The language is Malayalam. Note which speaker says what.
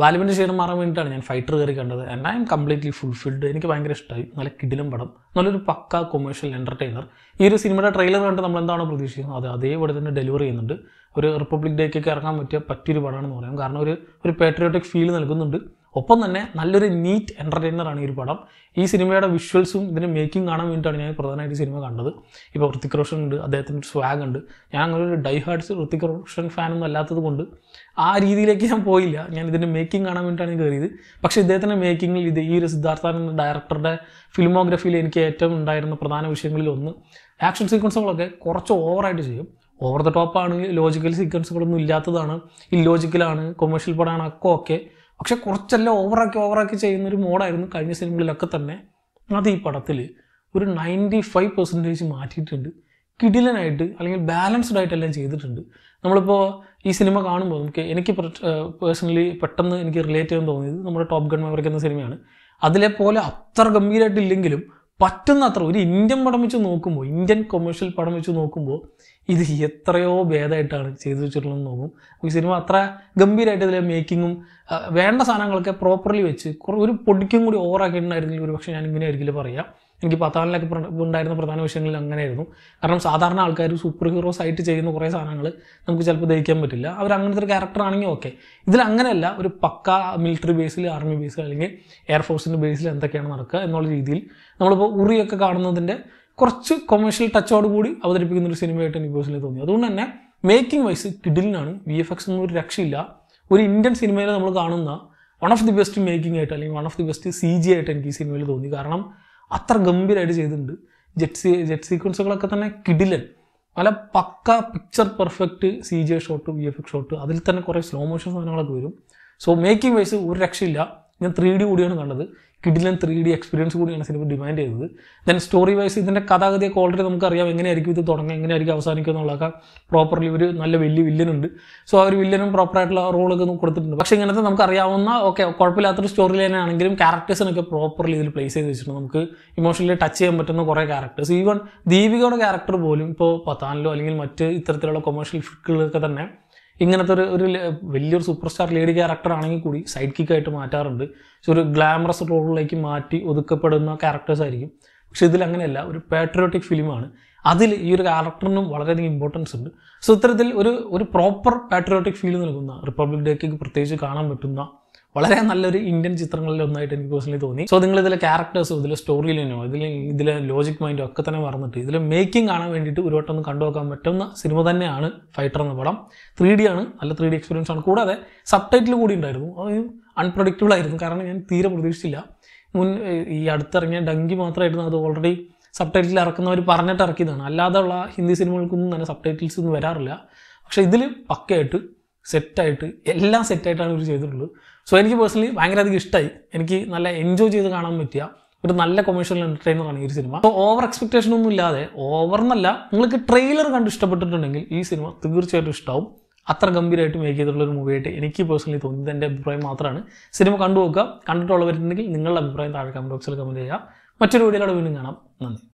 Speaker 1: വാലുവിൻ്റെ ഷെയർ മാറാൻ വേണ്ടിയിട്ടാണ് ഞാൻ ഫൈറ്റർ കയറി കണ്ടത് and I am completely fulfilled എനിക്ക് ഭയങ്കര ഇഷ്ടമായി നല്ല കിടിലും പടം നല്ലൊരു പക്ക കൊമേഴ്ഷ്യൽ എൻ്റർടൈനർ ഈ ഒരു സിനിമയുടെ ട്രെയിലർ കണ്ട് നമ്മൾ എന്താണോ പ്രതീക്ഷിക്കുന്നത് അത് അതേപോലെ തന്നെ ഡെലിവറി ചെയ്യുന്നുണ്ട് ഒരു റിപ്പബ്ലിക് ഡേക്കൊക്കെ ഇറങ്ങാൻ പറ്റിയ പറ്റിയൊരു പടമാണെന്ന് പറയാം കാരണം ഒരു ഒരു പാട്രിയോട്ടിക് ഫീൽ നൽകുന്നുണ്ട് ഒപ്പം തന്നെ നല്ലൊരു നീറ്റ് ആണ് ഈ ഒരു പടം ഈ സിനിമയുടെ വിഷ്വൽസും ഇതിൻ്റെ മേക്കിംഗ് കാണാൻ വേണ്ടിയിട്ടാണ് ഞാൻ പ്രധാനമായിട്ട് സിനിമ കണ്ടത് ഇപ്പോൾ ഋത്തിക് റോഷൻ ഉണ്ട് അദ്ദേഹത്തിൻ്റെ സ്വാഗ് ഉണ്ട് ഞാൻ അങ്ങനെ ഒരു ഡൈ ഹാർട്സ് ഋത്തിക് റോഷൻ ഫാനൊന്നും അല്ലാത്തത് കൊണ്ട് ആ രീതിയിലേക്ക് ഞാൻ പോയില്ല ഞാൻ ഇതിൻ്റെ മേക്കിംഗ് കാണാൻ വേണ്ടിയിട്ടാണ് കയറിയത് പക്ഷേ ഇദ്ദേഹത്തിൻ്റെ മേക്കിങ്ങിൽ ഇത് ഈ ഒരു സിദ്ധാർത്ഥാൻ എന്ന ഡയറക്ടറുടെ ഫിലിമോഗ്രഫിയിൽ എനിക്ക് ഏറ്റവും ഉണ്ടായിരുന്ന പ്രധാന വിഷയങ്ങളിൽ ഒന്ന് ആക്ഷൻ സീക്വൻസുകളൊക്കെ കുറച്ച് ഓവറായിട്ട് ചെയ്യും ഓവർ ദ ടോപ്പാണ് ലോജിക്കൽ സീക്വൻസുകളൊന്നും ഇല്ലാത്തതാണ് ഇല്ലോജിക്കലാണ് കൊമേഴ്ഷ്യൽ പടമാണ് ഒക്കെ ഓക്കെ പക്ഷെ കുറച്ചെല്ലാം ഓവറാക്കി ഓവറാക്കി ചെയ്യുന്ന ഒരു മോഡായിരുന്നു കഴിഞ്ഞ സിനിമകളിലൊക്കെ തന്നെ അത് ഈ പടത്തിൽ ഒരു നയൻറ്റി ഫൈവ് പെർസെൻറ്റേജ് മാറ്റിയിട്ടുണ്ട് കിടിലനായിട്ട് അല്ലെങ്കിൽ ബാലൻസ്ഡ് ആയിട്ടെല്ലാം ചെയ്തിട്ടുണ്ട് നമ്മളിപ്പോൾ ഈ സിനിമ കാണുമ്പോൾ നമുക്ക് എനിക്ക് പേഴ്സണലി പെട്ടെന്ന് എനിക്ക് റിലേറ്റ് ചെയ്യാൻ തോന്നിയത് നമ്മുടെ ടോപ്പ് ഗൺ എന്ന സിനിമയാണ് അതിലെ പോലെ അത്ര ഗംഭീരമായിട്ടില്ലെങ്കിലും പറ്റുന്നത്ര ഒരു ഇന്ത്യൻ പടം വെച്ച് നോക്കുമ്പോൾ ഇന്ത്യൻ കൊമേഴ്ഷ്യൽ പടം വെച്ച് നോക്കുമ്പോൾ ഇത് എത്രയോ ഭേദമായിട്ടാണ് ചെയ്തു വെച്ചിട്ടുള്ളതെന്ന് നോക്കും ഈ സിനിമ അത്ര ഗംഭീരമായിട്ട് ഇതിലെ മേക്കിങ്ങും വേണ്ട സാധനങ്ങളൊക്കെ പ്രോപ്പർലി വെച്ച് ഒരു പൊടിക്കും കൂടി ഓവറാക്കിയിട്ടുണ്ടായിരുന്നെങ്കിൽ ഒരു പക്ഷേ ഞാൻ ഇങ്ങനെ ആയിരിക്കില്ല പറയാം എനിക്ക് പത്താനിലൊക്കെ ഉണ്ടായിരുന്ന പ്രധാന വിഷയങ്ങളിൽ അങ്ങനെയായിരുന്നു കാരണം സാധാരണ ആൾക്കാർ സൂപ്പർ ഹീറോസ് ആയിട്ട് ചെയ്യുന്ന കുറേ സാധനങ്ങൾ നമുക്ക് ചിലപ്പോൾ ദഹിക്കാൻ പറ്റില്ല അവർ അങ്ങനത്തെ ഒരു ക്യാരക്ടർ ആണെങ്കിൽ ഓക്കെ ഇതിൽ അങ്ങനെയല്ല ഒരു പക്ക മിലിറ്ററി ബേസിൽ ആർമി ബേസിൽ അല്ലെങ്കിൽ എയർഫോഴ്സിൻ്റെ ബേസിൽ എന്തൊക്കെയാണ് നടക്കുക എന്നുള്ള രീതിയിൽ നമ്മളിപ്പോൾ ഉറിയൊക്കെ കാണുന്നതിൻ്റെ കുറച്ച് കൊമേഴ്ഷ്യൽ ടച്ചോട് കൂടി അവതരിപ്പിക്കുന്ന ഒരു സിനിമയായിട്ട് എനിക്ക് പേഴ്സണലി തോന്നി അതുകൊണ്ട് തന്നെ മേക്കിംഗ് വൈസ് കിഡിലിനാണ് വി എഫ് എക്സ് ഒരു രക്ഷയില്ല ഒരു ഇന്ത്യൻ സിനിമയിൽ നമ്മൾ കാണുന്ന one of the best making ആയിട്ട് അല്ലെങ്കിൽ one of the best C G ആയിട്ട് എനിക്ക് ഈ സിനിമയിൽ തോന്നി കാരണം അത്ര ഗംഭീരമായിട്ട് ചെയ്തിട്ടുണ്ട് ജെറ്റ് ജെറ്റ് സീക്വൻസുകളൊക്കെ തന്നെ കിടിലൻ പല പക്ക picture perfect C G shot V F X shot അതിൽ തന്നെ കുറേ സ്ലോ മോഷൻ സാധനങ്ങളൊക്കെ വരും സോ മേക്കിംഗ് വൈസ് ഒരു രക്ഷയില്ല ഞാൻ ത്രീ ഡി കൂടിയാണ് കണ്ടത് കിഡിലൻ ത്രീ ഡി എക്സ്പീരിയൻസ് കൂടിയാണ് സിനിമ ഡിമാൻഡ് ചെയ്തത് ദെൻ സ്റ്റോറി വൈസ് ഇതിൻ്റെ കഥാഗതിയെ ഓൾറെഡി നമുക്കറിയാം എങ്ങനെയായിരിക്കും ഇത് തുടങ്ങുക എങ്ങനെയായിരിക്കും അവസാനിക്കുക എന്നുള്ളതൊക്കെ പ്രോപ്പർലി ഒരു നല്ല വലിയ വില്ലനുണ്ട് സോ ആ ഒരു വില്ലനും പ്രോപ്പറായിട്ടുള്ള റോളൊക്കെ കൊടുത്തിട്ടുണ്ട് പക്ഷേ ഇങ്ങനത്തെ നമുക്കറിയാവുന്ന ഓക്കെ കുഴപ്പമില്ലാത്തൊരു സ്റ്റോറി ലൈൻ ആണെങ്കിലും ക്യാരക്ടേഴ്സിനൊക്കെ പ്രോപ്പർലി ഇതിൽ പ്ലേസ് ചെയ്ത് വെച്ചിട്ടുണ്ട് നമുക്ക് ഇമോഷണലി ടച്ച് ചെയ്യാൻ പറ്റുന്ന കുറേ ക്യാരക്ടേഴ്സ് ഈവൺ ദീപികയുടെ ക്യാരക്ടർ പോലും ഇപ്പോൾ പത്താനിലോ അല്ലെങ്കിൽ മറ്റ് ഇത്തരത്തിലുള്ള കൊമേഴ്ഷ്യൽ ഫിക്കുകളൊക്കെ തന്നെ ഇങ്ങനത്തെ ഒരു ഒരു വലിയൊരു സൂപ്പർ സ്റ്റാർ ലേഡി ക്യാരക്ടർ ആണെങ്കിൽ കൂടി സൈഡ് കിക്ക് ആയിട്ട് മാറ്റാറുണ്ട് പക്ഷെ ഒരു ഗ്ലാമറസ് റോളിലേക്ക് മാറ്റി ഒതുക്കപ്പെടുന്ന ക്യാരക്ടേഴ്സ് ആയിരിക്കും പക്ഷെ ഇതിൽ അങ്ങനെയല്ല ഒരു പാട്രിയോട്ടിക് ഫിലിമാണ് അതിൽ ഈ ഒരു ക്യാരക്ടറിനും വളരെയധികം ഇമ്പോർട്ടൻസ് ഉണ്ട് സോ ഇത്തരത്തിൽ ഒരു ഒരു പ്രോപ്പർ പാട്രിയോട്ടിക് ഫീൽ നൽകുന്ന റിപ്പബ്ലിക് ഡേക്ക് പ്രത്യേകിച്ച് കാണാൻ പറ്റുന്ന വളരെ നല്ലൊരു ഇന്ത്യൻ ചിത്രങ്ങളിൽ ഒന്നായിട്ട് എനിക്ക് പേഴ്സണലി തോന്നി സോ നിങ്ങൾ ഇതിലെ ക്യാരക്ടേഴ്സും ഇതിലെ സ്റ്റോറി ലൈനോ ഇതിൽ ഇതിലെ ലോജിക് മൈൻഡോ ഒക്കെ തന്നെ മറന്നിട്ട് ഇതിലെ മേക്കിംഗ് കാണാൻ വേണ്ടിയിട്ട് ഒരു വട്ടം ഒന്ന് കണ്ടുനോക്കാൻ പറ്റുന്ന സിനിമ തന്നെയാണ് ഫൈറ്റർ എന്ന പടം ത്രീ ഡി ആണ് നല്ല ത്രീ ഡി എക്സ്പീരിയൻസ് ആണ് കൂടാതെ സബ് ടൈറ്റിൽ കൂടി ഉണ്ടായിരുന്നു അത് അൺപ്രഡിക്റ്റബിൾ ആയിരുന്നു കാരണം ഞാൻ തീരെ പ്രതീക്ഷിച്ചില്ല മുൻ ഈ അടുത്തിറങ്ങിയ ഡങ്കി മാത്രമായിരുന്നു അത് ഓൾറെഡി സബ് ടൈറ്റിൽ ഇറക്കുന്നവർ പറഞ്ഞിട്ട് ഇറക്കിയതാണ് അല്ലാതെയുള്ള ഹിന്ദി സിനിമകൾക്കൊന്നും തന്നെ സബ് ടൈറ്റിൽസ് ഒന്നും വരാറില്ല പക്ഷേ ഇതിൽ പക്കയായിട്ട് സെറ്റായിട്ട് എല്ലാം സെറ്റായിട്ടാണ് ഇവർ ചെയ്തിട്ടുള്ളത് സോ എനിക്ക് പേഴ്സണലി ഭയങ്കര അധികം ഇഷ്ടമായി എനിക്ക് നല്ല എൻജോയ് ചെയ്ത് കാണാൻ പറ്റിയ ഒരു നല്ല കൊമേഴ്ഷ്യൽ എൻ്റർടൈനറാണ് ഈ ഒരു സിനിമ അപ്പോൾ ഓവർ എക്സ്പെക്ടേഷൻ ഒന്നും ഇല്ലാതെ ഓവർ എന്നല്ല നിങ്ങൾക്ക് ട്രെയിലർ കണ്ട് ഇഷ്ടപ്പെട്ടിട്ടുണ്ടെങ്കിൽ ഈ സിനിമ തീർച്ചയായിട്ടും ഇഷ്ടമാവും അത്ര ഗംഭീരമായിട്ട് മേക്ക് ചെയ്തിട്ടുള്ള ഒരു മൂവിയായിട്ട് എനിക്ക് പേഴ്സണലി തോന്നിയത് എൻ്റെ അഭിപ്രായം മാത്രമാണ് സിനിമ കണ്ടു നോക്കുക കണ്ടിട്ടുള്ളവരുണ്ടെങ്കിൽ നിങ്ങളുടെ അഭിപ്രായം താഴെ കമൻറ്റ് ബോക്സിൽ കമൻറ്റ് ചെയ്യുക മറ്റൊരു വീഡിയോയിലൂടെ വീണ്ടും കാണാം നന്ദി